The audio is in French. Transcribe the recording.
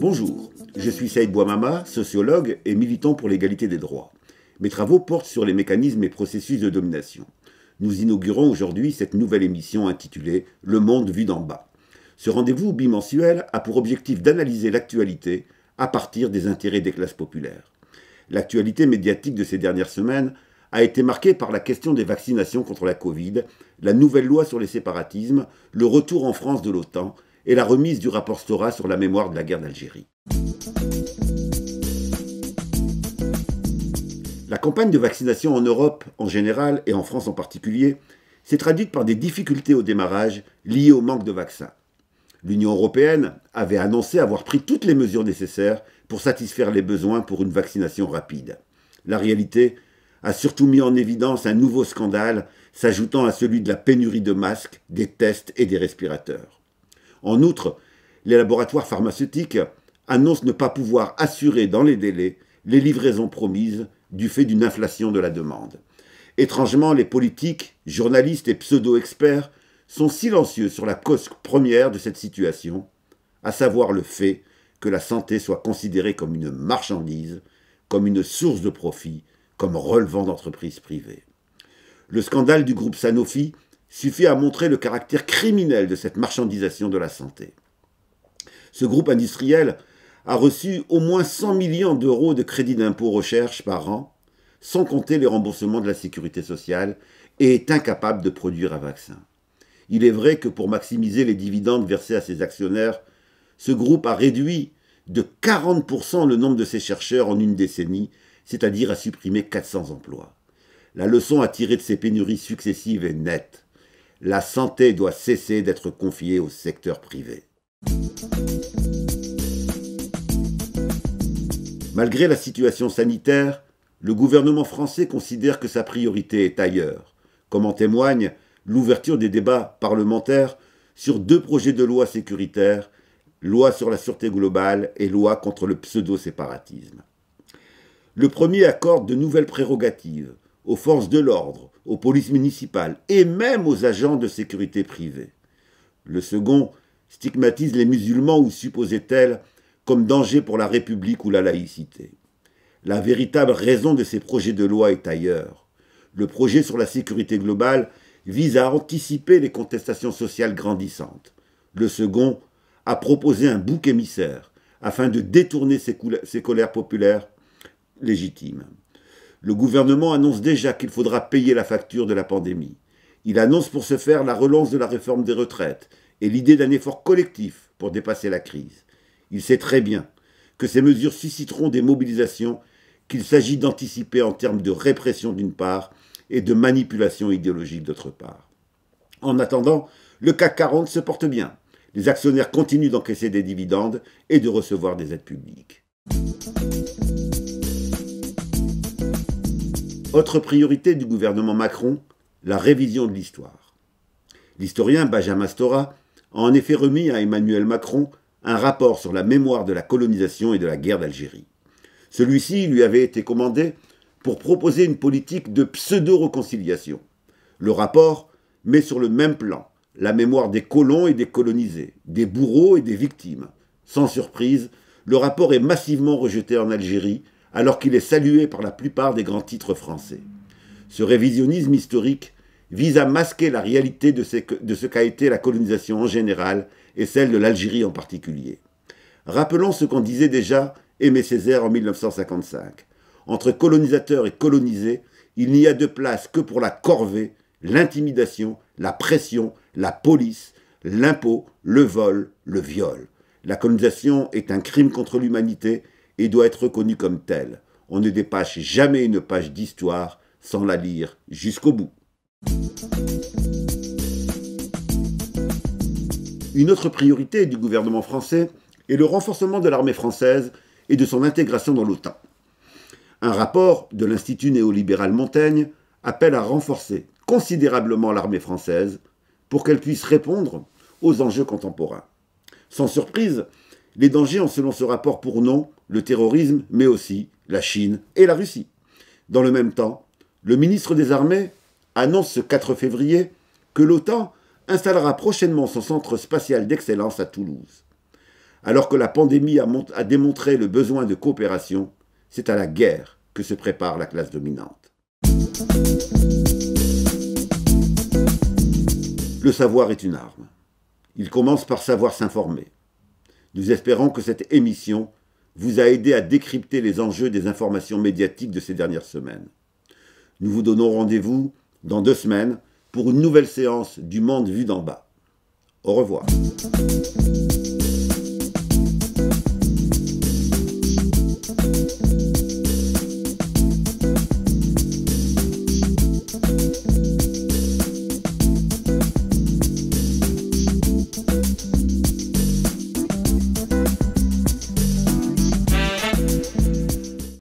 Bonjour, je suis Saïd Bouamama, sociologue et militant pour l'égalité des droits. Mes travaux portent sur les mécanismes et processus de domination. Nous inaugurons aujourd'hui cette nouvelle émission intitulée Le monde vu d'en bas. Ce rendez-vous bimensuel a pour objectif d'analyser l'actualité à partir des intérêts des classes populaires. L'actualité médiatique de ces dernières semaines a été marqué par la question des vaccinations contre la Covid, la nouvelle loi sur les séparatismes, le retour en France de l'OTAN et la remise du rapport Stora sur la mémoire de la guerre d'Algérie. La campagne de vaccination en Europe en général et en France en particulier s'est traduite par des difficultés au démarrage liées au manque de vaccins. L'Union européenne avait annoncé avoir pris toutes les mesures nécessaires pour satisfaire les besoins pour une vaccination rapide. La réalité, a surtout mis en évidence un nouveau scandale s'ajoutant à celui de la pénurie de masques, des tests et des respirateurs. En outre, les laboratoires pharmaceutiques annoncent ne pas pouvoir assurer dans les délais les livraisons promises du fait d'une inflation de la demande. Étrangement, les politiques, journalistes et pseudo-experts sont silencieux sur la cause première de cette situation, à savoir le fait que la santé soit considérée comme une marchandise, comme une source de profit comme relevant d'entreprises privées. Le scandale du groupe Sanofi suffit à montrer le caractère criminel de cette marchandisation de la santé. Ce groupe industriel a reçu au moins 100 millions d'euros de crédits d'impôt recherche par an, sans compter les remboursements de la sécurité sociale, et est incapable de produire un vaccin. Il est vrai que pour maximiser les dividendes versés à ses actionnaires, ce groupe a réduit de 40% le nombre de ses chercheurs en une décennie c'est-à-dire à supprimer 400 emplois. La leçon à tirer de ces pénuries successives est nette. La santé doit cesser d'être confiée au secteur privé. Malgré la situation sanitaire, le gouvernement français considère que sa priorité est ailleurs, comme en témoigne l'ouverture des débats parlementaires sur deux projets de loi sécuritaires, loi sur la sûreté globale et loi contre le pseudo-séparatisme. Le premier accorde de nouvelles prérogatives aux forces de l'ordre, aux polices municipales et même aux agents de sécurité privée. Le second stigmatise les musulmans ou supposait-elle comme danger pour la République ou la laïcité. La véritable raison de ces projets de loi est ailleurs. Le projet sur la sécurité globale vise à anticiper les contestations sociales grandissantes. Le second a proposé un bouc émissaire afin de détourner ces colères populaires légitime. Le gouvernement annonce déjà qu'il faudra payer la facture de la pandémie. Il annonce pour ce faire la relance de la réforme des retraites et l'idée d'un effort collectif pour dépasser la crise. Il sait très bien que ces mesures susciteront des mobilisations qu'il s'agit d'anticiper en termes de répression d'une part et de manipulation idéologique d'autre part. En attendant, le CAC 40 se porte bien. Les actionnaires continuent d'encaisser des dividendes et de recevoir des aides publiques. Autre priorité du gouvernement Macron, la révision de l'histoire. L'historien Benjamin Stora a en effet remis à Emmanuel Macron un rapport sur la mémoire de la colonisation et de la guerre d'Algérie. Celui-ci lui avait été commandé pour proposer une politique de pseudo-réconciliation. Le rapport met sur le même plan la mémoire des colons et des colonisés, des bourreaux et des victimes. Sans surprise, le rapport est massivement rejeté en Algérie alors qu'il est salué par la plupart des grands titres français. Ce révisionnisme historique vise à masquer la réalité de ce qu'a été la colonisation en général et celle de l'Algérie en particulier. Rappelons ce qu'on disait déjà Aimé Césaire en 1955. Entre colonisateurs et colonisés, il n'y a de place que pour la corvée, l'intimidation, la pression, la police, l'impôt, le vol, le viol. La colonisation est un crime contre l'humanité et doit être reconnu comme tel. On ne dépasse jamais une page d'histoire sans la lire jusqu'au bout. Une autre priorité du gouvernement français est le renforcement de l'armée française et de son intégration dans l'OTAN. Un rapport de l'Institut néolibéral Montaigne appelle à renforcer considérablement l'armée française pour qu'elle puisse répondre aux enjeux contemporains. Sans surprise, les dangers ont selon ce rapport pour nom le terrorisme, mais aussi la Chine et la Russie. Dans le même temps, le ministre des Armées annonce ce 4 février que l'OTAN installera prochainement son centre spatial d'excellence à Toulouse. Alors que la pandémie a, démontré le besoin de coopération, c'est à la guerre que se prépare la classe dominante. Le savoir est une arme. Il commence par savoir s'informer. Nous espérons que cette émission vous a aidé à décrypter les enjeux des informations médiatiques de ces dernières semaines. Nous vous donnons rendez-vous dans deux semaines pour une nouvelle séance du monde vu d'en bas. Au revoir.